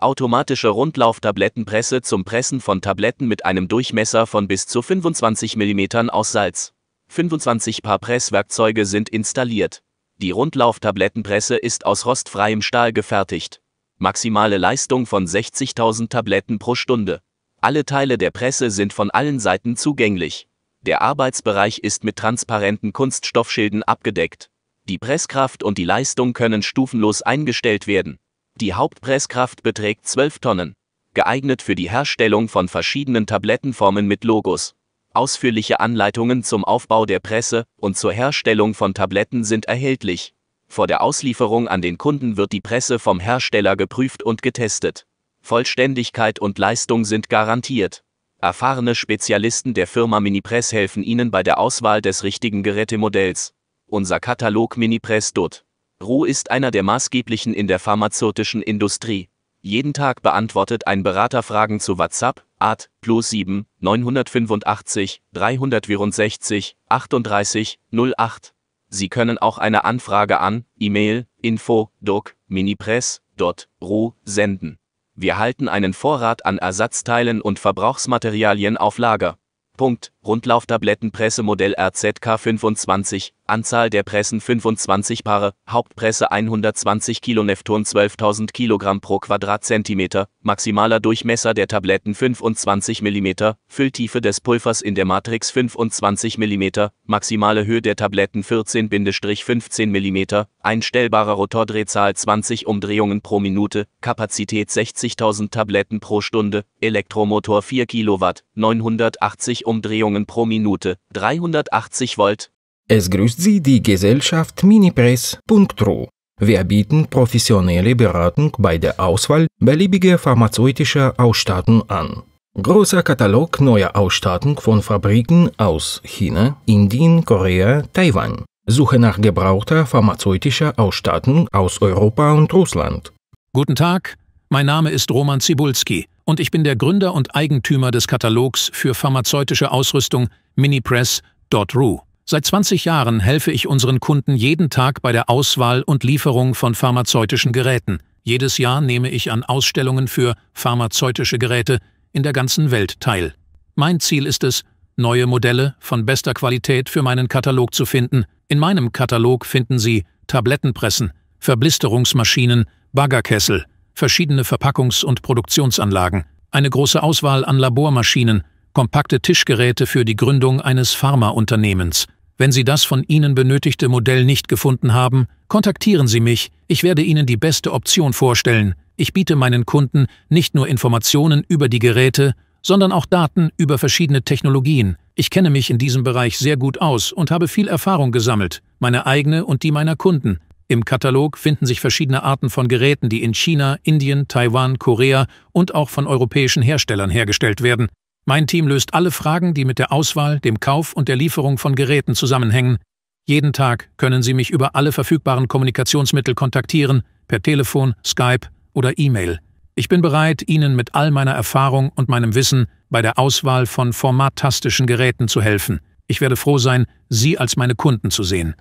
halbautomatische Rundlauftablettenpresse zum Pressen von Tabletten mit einem Durchmesser von bis zu 25 mm aus Salz. 25 Paar Presswerkzeuge sind installiert. Die Rundlauftablettenpresse ist aus rostfreiem Stahl gefertigt. Maximale Leistung von 60.000 Tabletten pro Stunde. Alle Teile der Presse sind von allen Seiten zugänglich. Der Arbeitsbereich ist mit transparenten Kunststoffschilden abgedeckt. Die Presskraft und die Leistung können stufenlos eingestellt werden. Die Hauptpresskraft beträgt 12 Tonnen, geeignet für die Herstellung von verschiedenen Tablettenformen mit Logos. Ausführliche Anleitungen zum Aufbau der Presse und zur Herstellung von Tabletten sind erhältlich. Vor der Auslieferung an den Kunden wird die Presse vom Hersteller geprüft und getestet. Vollständigkeit und Leistung sind garantiert. Erfahrene Spezialisten der Firma Minipress helfen Ihnen bei der Auswahl des richtigen Gerätemodells. Unser Katalog Minipress dort. Roh ist einer der maßgeblichen in der pharmazeutischen Industrie. Jeden Tag beantwortet ein Berater Fragen zu WhatsApp, Art, plus 7, 985, 364, 38, 08. Sie können auch eine Anfrage an E-Mail, Info, Doc, Minipress, Dot, Ru, senden. Wir halten einen Vorrat an Ersatzteilen und Verbrauchsmaterialien auf Lager. Punkt. Rundlauftablettenpressemodell RZK 25, Anzahl der Pressen 25 Paare, Hauptpresse 120 Kilo kN 12.000 kg pro Quadratzentimeter, maximaler Durchmesser der Tabletten 25 mm, Fülltiefe des Pulvers in der Matrix 25 mm, maximale Höhe der Tabletten 14-15 mm, einstellbare Rotordrehzahl 20 Umdrehungen pro Minute, Kapazität 60.000 Tabletten pro Stunde, Elektromotor 4 kW, 980 Umdrehungen pro Minute, 380 Volt, es grüßt Sie die Gesellschaft Minipress.ru. Wir bieten professionelle Beratung bei der Auswahl beliebiger pharmazeutischer Ausstattung an. Großer Katalog neuer Ausstattung von Fabriken aus China, Indien, Korea, Taiwan. Suche nach gebrauchter pharmazeutischer Ausstattung aus Europa und Russland. Guten Tag, mein Name ist Roman Zibulski und ich bin der Gründer und Eigentümer des Katalogs für pharmazeutische Ausrüstung Minipress.ru. Seit 20 Jahren helfe ich unseren Kunden jeden Tag bei der Auswahl und Lieferung von pharmazeutischen Geräten. Jedes Jahr nehme ich an Ausstellungen für pharmazeutische Geräte in der ganzen Welt teil. Mein Ziel ist es, neue Modelle von bester Qualität für meinen Katalog zu finden. In meinem Katalog finden Sie Tablettenpressen, Verblisterungsmaschinen, Baggerkessel, verschiedene Verpackungs- und Produktionsanlagen, eine große Auswahl an Labormaschinen, kompakte Tischgeräte für die Gründung eines Pharmaunternehmens, wenn Sie das von Ihnen benötigte Modell nicht gefunden haben, kontaktieren Sie mich, ich werde Ihnen die beste Option vorstellen. Ich biete meinen Kunden nicht nur Informationen über die Geräte, sondern auch Daten über verschiedene Technologien. Ich kenne mich in diesem Bereich sehr gut aus und habe viel Erfahrung gesammelt, meine eigene und die meiner Kunden. Im Katalog finden sich verschiedene Arten von Geräten, die in China, Indien, Taiwan, Korea und auch von europäischen Herstellern hergestellt werden. Mein Team löst alle Fragen, die mit der Auswahl, dem Kauf und der Lieferung von Geräten zusammenhängen. Jeden Tag können Sie mich über alle verfügbaren Kommunikationsmittel kontaktieren, per Telefon, Skype oder E-Mail. Ich bin bereit, Ihnen mit all meiner Erfahrung und meinem Wissen bei der Auswahl von formattastischen Geräten zu helfen. Ich werde froh sein, Sie als meine Kunden zu sehen.